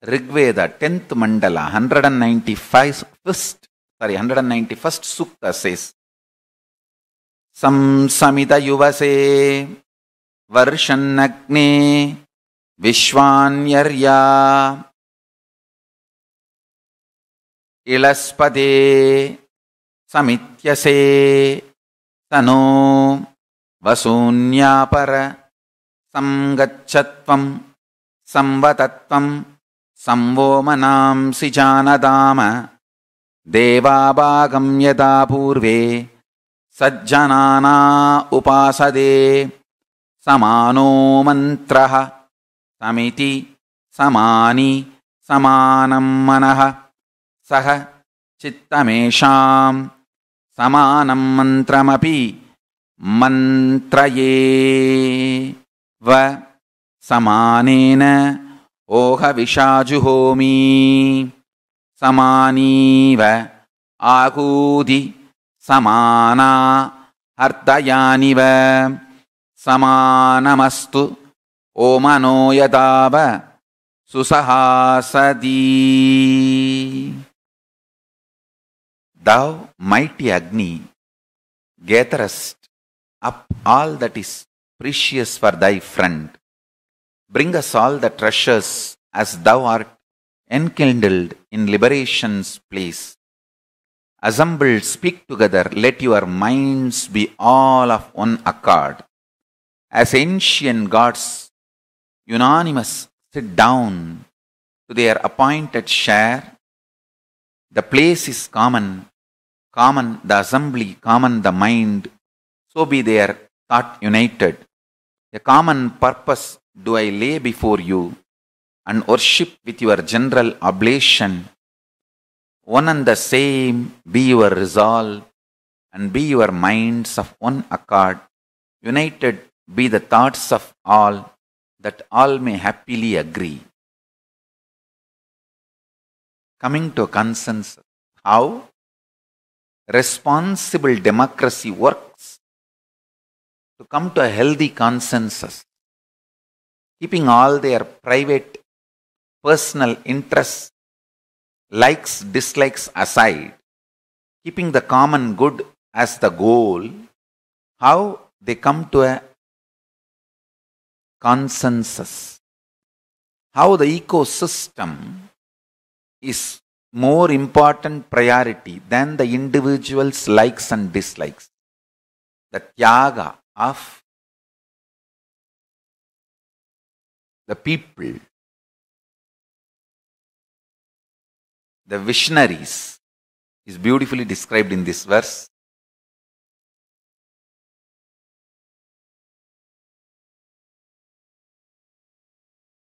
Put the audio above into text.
Rigveda, 10th mandala, 195th, sorry, 191st sukta says, Samsamita yuvase varshanagne vishwanyarya इलस्पदे समित्यसे तनो वसून्यापर संगच्छत्वं संवतत्वं संवोमनांसिजानदाम देवाभागं यदा पूर्वे सज्जनाना उपासदे समानो मन्त्रः समिति समानि समानं मनः सह चित्तमेषां समानं मन्त्रमपि मन्त्रये व समानेन ओहविशाजुहोमी समानीव आहूधि समाना हर्तयानिव समानमस्तु ओमनो यदाव सुसहासदी दव् mighty again gatherest up all that is precious for thy friend Bring us all the treasures as thou art enkindled in liberation's place. Assembled, speak together, let your minds be all of one accord. As ancient gods, unanimous, sit down to their appointed share. The place is common, common the assembly, common the mind, so be their thought united. A common purpose do I lay before you and worship with your general oblation. One and the same be your resolve and be your minds of one accord. United be the thoughts of all, that all may happily agree. Coming to consensus, how responsible democracy works to come to a healthy consensus keeping all their private, personal interests, likes, dislikes aside, keeping the common good as the goal, how they come to a consensus. How the ecosystem is more important priority than the individual's likes and dislikes. The tyaga of the people, the visionaries, is beautifully described in this verse.